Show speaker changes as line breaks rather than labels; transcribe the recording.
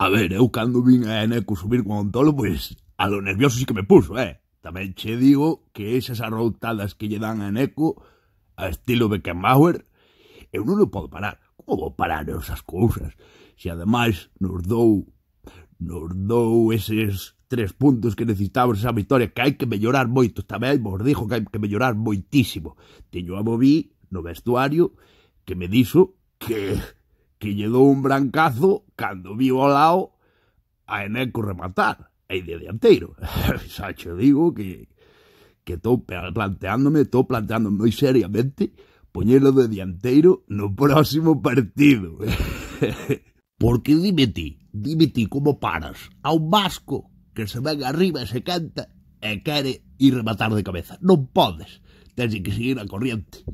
A ver, eu cando vin a Eneco subir con tolo, pois, a lo nervioso sí que me puso, eh? Tamén che digo que esas arrotadas que lle dan a Eneco, a estilo Beckenbauer, eu non o podo parar. Como vou parar esas cousas? Se ademais nos dou nos dou eses tres puntos que necesitamos esa victoria, que hai que mellorar moito, tamén vos dixo que hai que mellorar moitísimo. Teño a Bobí no vestuario que me dixo que que lle dou un brancazo cando viu ao lado a Eneco rematar, aí de dianteiro. Xa che digo que que estou planteándome, estou planteándome moi seriamente poñelo de dianteiro no próximo partido. Porque dime ti, dime ti como paras a un vasco que se ven arriba e se canta e quere ir rematar de cabeza. Non podes, tens que seguir a corriente.